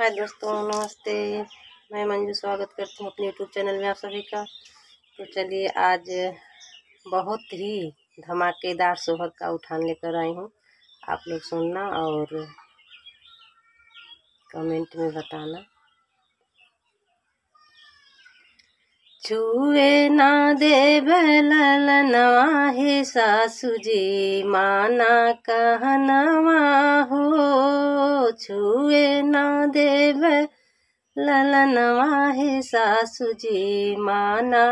हाय दोस्तों नमस्ते मैं मंजू स्वागत करती हूँ अपने यूट्यूब चैनल में आप सभी का तो चलिए आज बहुत ही धमाकेदार शोहर का उठान लेकर आई हूँ आप लोग सुनना और कमेंट में बताना छुए ना दे बलनवा हे सासु जी माना कहनवा हो छुए ना दे बलनवा हे सासु जी माना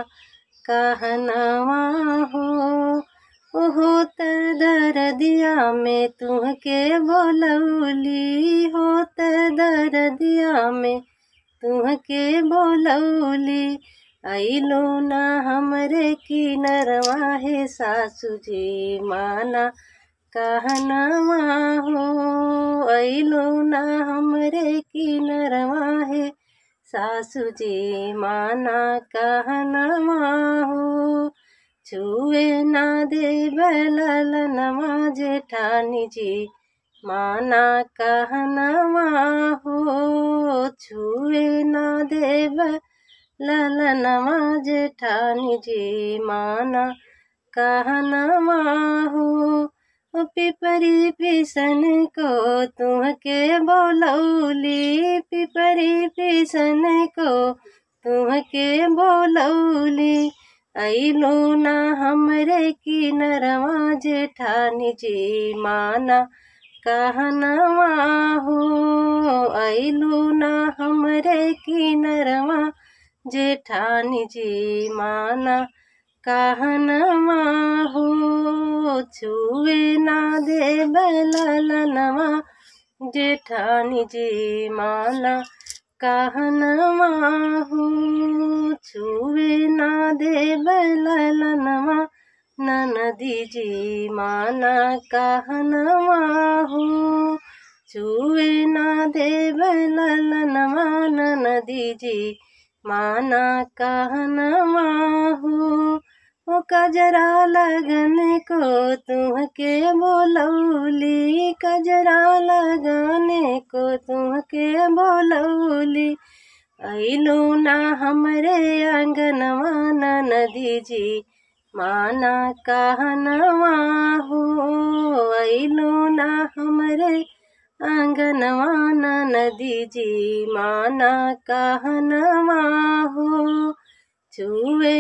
कहनवा हो ओहो दर दिया में तुह के बोलौली हो त दर दिया में तुह के बोलौली आइलो ना हमरे की नरवा है सासु जी माना कहना हो आइलो ना हमरे की नरवा है सासु जी माना कहना हो छुए ना दे बलल जेठानी जी माना कहना हो छुए ना देव नमाज जेठानी जे माना कहनवा हो पिपरी पिसन को तुहके बोलौली पिपरी पिसन को तुहके बोलौली अलो न हमरे की नरवा जेठानी जी माना कह हो अलो ना हमरे की नरवा जेठानी जी माना कहनवा हो छुए ना दे बलनवा जेठानी जी माना कहनवा हो छुए ना दे बलनवा ननदी जी माना कहन हो छुए ना दे बलनवा ननदी जी माना माहू ओ कजरा लगन को तुमके बोलौली कजरा लगने को तुमके बोलौली अलो ना हमरे अंगन माना नदी जी माना माहू दीजी माना कहनवा हो छुए